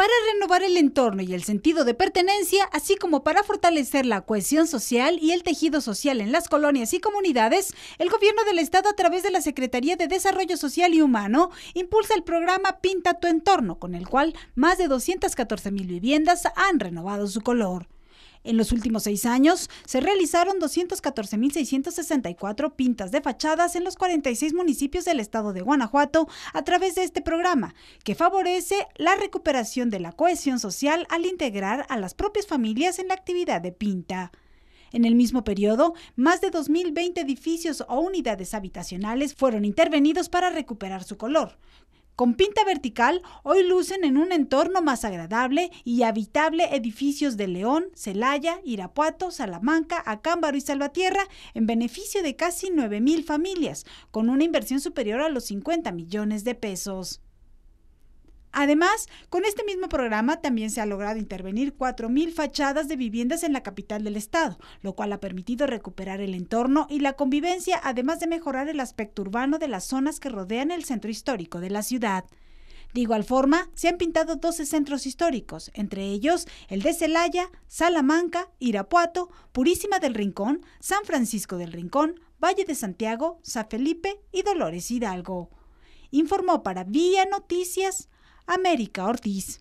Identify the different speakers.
Speaker 1: para renovar el entorno y el sentido de pertenencia, así como para fortalecer la cohesión social y el tejido social en las colonias y comunidades, el gobierno del estado a través de la Secretaría de Desarrollo Social y Humano impulsa el programa Pinta tu entorno, con el cual más de 214 mil viviendas han renovado su color. En los últimos seis años se realizaron 214.664 pintas de fachadas en los 46 municipios del estado de Guanajuato a través de este programa, que favorece la recuperación de la cohesión social al integrar a las propias familias en la actividad de pinta. En el mismo periodo, más de 2.020 edificios o unidades habitacionales fueron intervenidos para recuperar su color, con pinta vertical, hoy lucen en un entorno más agradable y habitable edificios de León, Celaya, Irapuato, Salamanca, Acámbaro y Salvatierra en beneficio de casi 9.000 familias, con una inversión superior a los 50 millones de pesos. Además, con este mismo programa también se ha logrado intervenir 4.000 fachadas de viviendas en la capital del estado, lo cual ha permitido recuperar el entorno y la convivencia, además de mejorar el aspecto urbano de las zonas que rodean el centro histórico de la ciudad. De igual forma, se han pintado 12 centros históricos, entre ellos el de Celaya, Salamanca, Irapuato, Purísima del Rincón, San Francisco del Rincón, Valle de Santiago, San Felipe y Dolores Hidalgo. Informó para Vía Noticias América Ortiz.